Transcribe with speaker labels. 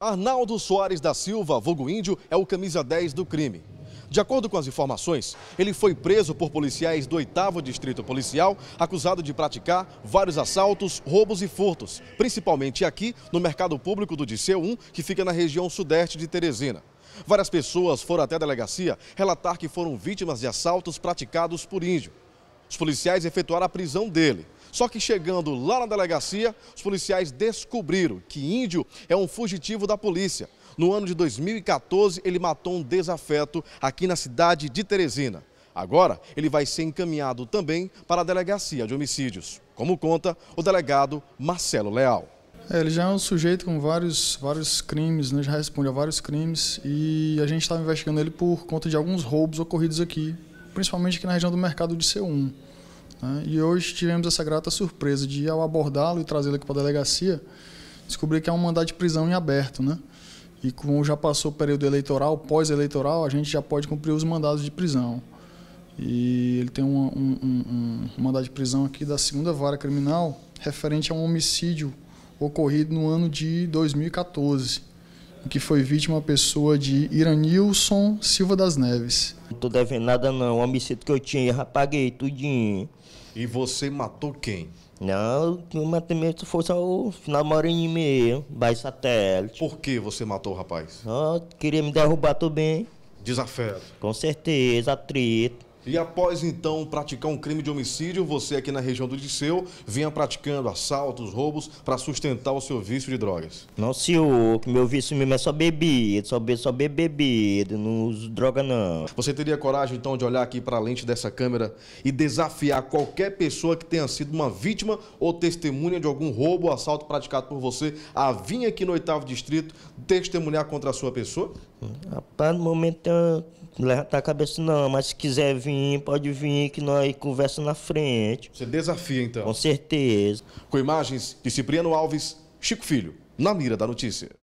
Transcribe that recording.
Speaker 1: Arnaldo Soares da Silva, vulgo índio, é o camisa 10 do crime. De acordo com as informações, ele foi preso por policiais do 8 Distrito Policial, acusado de praticar vários assaltos, roubos e furtos, principalmente aqui no Mercado Público do Diceu 1, que fica na região sudeste de Teresina. Várias pessoas foram até a delegacia relatar que foram vítimas de assaltos praticados por índio. Os policiais efetuaram a prisão dele. Só que chegando lá na delegacia, os policiais descobriram que Índio é um fugitivo da polícia. No ano de 2014, ele matou um desafeto aqui na cidade de Teresina. Agora, ele vai ser encaminhado também para a delegacia de homicídios, como conta o delegado Marcelo Leal.
Speaker 2: É, ele já é um sujeito com vários, vários crimes, né? já responde a vários crimes e a gente estava tá investigando ele por conta de alguns roubos ocorridos aqui principalmente aqui na região do mercado de C1. Né? E hoje tivemos essa grata surpresa de, ao abordá-lo e trazê-lo aqui para a delegacia, descobrir que é um mandado de prisão em aberto. Né? E como já passou o período eleitoral, pós-eleitoral, a gente já pode cumprir os mandados de prisão. E ele tem um, um, um, um mandado de prisão aqui da segunda vara criminal referente a um homicídio ocorrido no ano de 2014 que foi vítima a pessoa de Iranilson Silva das Neves.
Speaker 3: Não tô devendo nada não, o homicídio que eu tinha, já paguei tudinho. E você matou quem? Não, eu matamento foi se fosse o final Maurinho mesmo, bairro satélite.
Speaker 1: Por que você matou o rapaz? Ah, queria me derrubar também. Desafeto? Com certeza, atrito. E após então praticar um crime de homicídio, você aqui na região do Liceu vinha praticando assaltos, roubos para sustentar o seu vício de drogas.
Speaker 3: Não, senhor, que
Speaker 1: meu vício mesmo é só bebida, só, beber, só be bebida, não uso droga não. Você teria coragem então de olhar aqui para a lente dessa câmera e desafiar qualquer pessoa que tenha sido uma vítima ou testemunha de algum roubo ou assalto praticado por você a vir aqui no oitavo distrito testemunhar contra a sua pessoa?
Speaker 3: Rapaz, no momento eu não levantar a cabeça não, mas se
Speaker 1: quiser vir, pode vir que nós conversa na frente. Você desafia então? Com certeza. Com imagens de Cipriano Alves, Chico Filho, na mira da notícia.